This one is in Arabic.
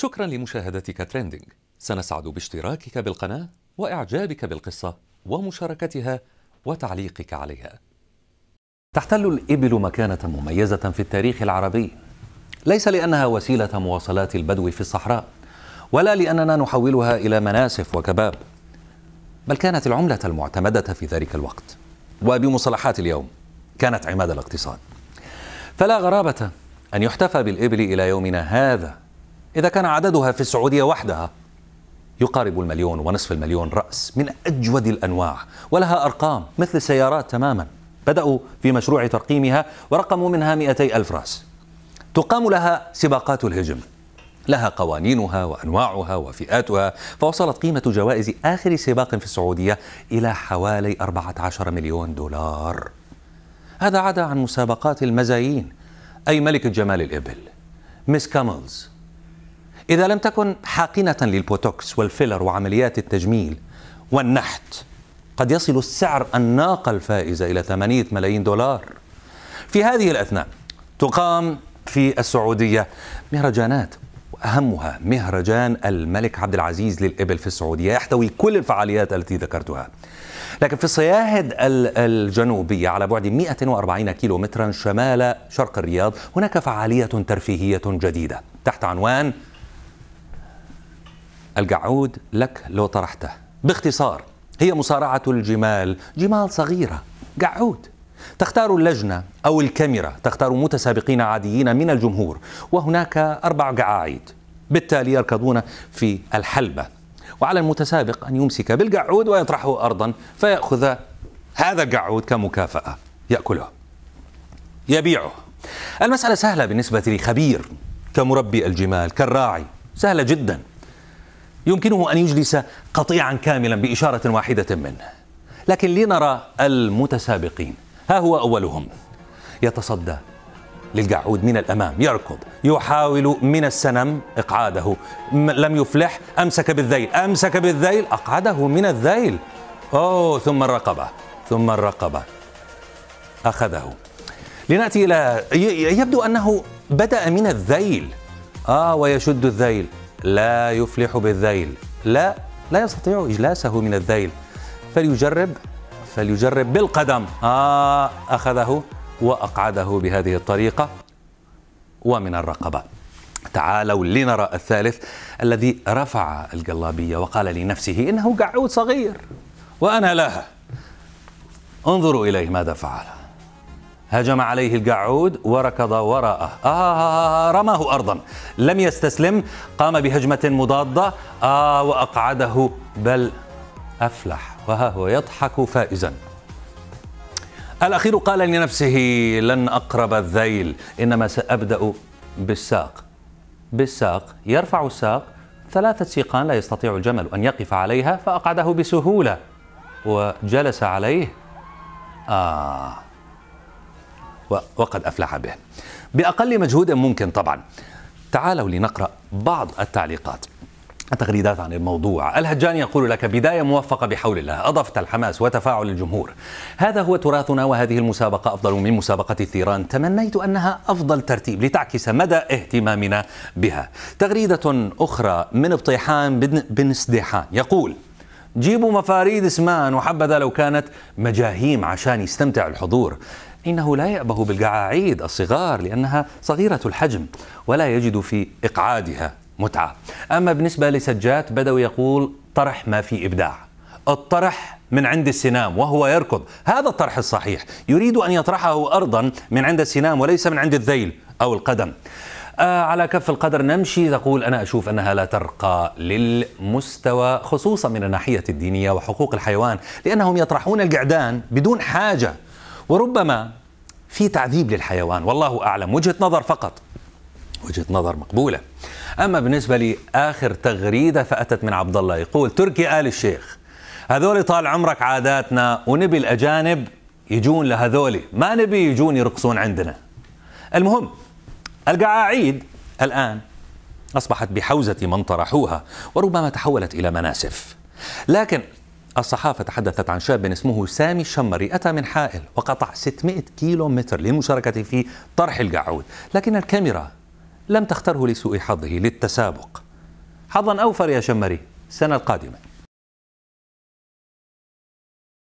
شكرا لمشاهدتك تريندينج سنسعد باشتراكك بالقناة وإعجابك بالقصة ومشاركتها وتعليقك عليها تحتل الإبل مكانة مميزة في التاريخ العربي ليس لأنها وسيلة مواصلات البدو في الصحراء ولا لأننا نحولها إلى مناسف وكباب بل كانت العملة المعتمدة في ذلك الوقت وبمصطلحات اليوم كانت عماد الاقتصاد فلا غرابة أن يحتفى بالإبل إلى يومنا هذا إذا كان عددها في السعودية وحدها يقارب المليون ونصف المليون رأس من أجود الأنواع ولها أرقام مثل السيارات تماما بدأوا في مشروع ترقيمها ورقموا منها 200 ألف رأس تقام لها سباقات الهجم لها قوانينها وأنواعها وفئاتها فوصلت قيمة جوائز آخر سباق في السعودية إلى حوالي 14 مليون دولار هذا عدا عن مسابقات المزايين أي ملكة جمال الإبل ميس كاملز إذا لم تكن حاقنة للبوتوكس والفيلر وعمليات التجميل والنحت قد يصل السعر الناقة الفائزة إلى 8 ملايين دولار في هذه الأثناء تقام في السعودية مهرجانات وأهمها مهرجان الملك عبد العزيز للإبل في السعودية يحتوي كل الفعاليات التي ذكرتها لكن في الصياهد الجنوبية على بعد 140 كيلو مترا شمال شرق الرياض هناك فعالية ترفيهية جديدة تحت عنوان القعود لك لو طرحته باختصار هي مصارعة الجمال جمال صغيرة قعود تختار اللجنة أو الكاميرا تختار متسابقين عاديين من الجمهور وهناك أربع قعاعيد بالتالي يركضون في الحلبة وعلى المتسابق أن يمسك بالقعود ويطرحه أرضا فيأخذ هذا القعود كمكافأة يأكله يبيعه المسألة سهلة بالنسبة لخبير كمربي الجمال كالراعي سهلة جدا يمكنه أن يجلس قطيعا كاملا بإشارة واحدة منه لكن لنرى المتسابقين ها هو أولهم يتصدى للقعود من الأمام يركض يحاول من السنم إقعاده لم يفلح أمسك بالذيل أمسك بالذيل أقعده من الذيل أوه ثم الرقبة ثم الرقبة أخذه لنأتي إلى يبدو أنه بدأ من الذيل آه ويشد الذيل لا يفلح بالذيل لا لا يستطيع إجلاسه من الذيل فليجرب فليجرب بالقدم آه أخذه وأقعده بهذه الطريقة ومن الرقبة تعالوا لنرى الثالث الذي رفع الجلابية وقال لنفسه إنه قعود صغير وأنا لها انظروا إليه ماذا فعل هجم عليه القعود وركض وراءه آه،, آه،, آه،, آه رماه أرضا لم يستسلم قام بهجمة مضادة آه وأقعده بل أفلح وها هو يضحك فائزا الأخير قال لنفسه لن أقرب الذيل إنما سأبدأ بالساق بالساق يرفع الساق ثلاثة سيقان لا يستطيع الجمل أن يقف عليها فأقعده بسهولة وجلس عليه آه وقد أفلح به بأقل مجهود ممكن طبعا تعالوا لنقرأ بعض التعليقات التغريدات عن الموضوع الهجاني يقول لك بداية موفقة بحول الله أضفت الحماس وتفاعل الجمهور هذا هو تراثنا وهذه المسابقة أفضل من مسابقة الثيران تمنيت أنها أفضل ترتيب لتعكس مدى اهتمامنا بها تغريدة أخرى من ابطيحان بن سديحان يقول جيبوا مفاريد اسمان وحبذا لو كانت مجاهيم عشان يستمتع الحضور إنه لا يأبه بالجعاعيد الصغار لأنها صغيرة الحجم ولا يجد في إقعادها متعة أما بالنسبة لسجات بدوي يقول طرح ما في إبداع الطرح من عند السنام وهو يركض هذا الطرح الصحيح يريد أن يطرحه أرضا من عند السنام وليس من عند الذيل أو القدم آه على كف القدر نمشي تقول أنا أشوف أنها لا ترقى للمستوى خصوصا من الناحية الدينية وحقوق الحيوان لأنهم يطرحون القعدان بدون حاجة وربما في تعذيب للحيوان والله أعلم وجهة نظر فقط وجهة نظر مقبولة أما بالنسبة لآخر تغريدة فأتت من عبد الله يقول تركي آل الشيخ هذول طال عمرك عاداتنا ونبي الأجانب يجون لهذولي ما نبي يجون يرقصون عندنا المهم القعاعيد الآن أصبحت بحوزة من طرحوها وربما تحولت إلى مناسف لكن الصحافة تحدثت عن شاب اسمه سامي الشمري أتى من حائل وقطع 600 كيلو متر للمشاركة في طرح القعود لكن الكاميرا لم تختره لسوء حظه للتسابق حظا أوفر يا شمري السنة القادمة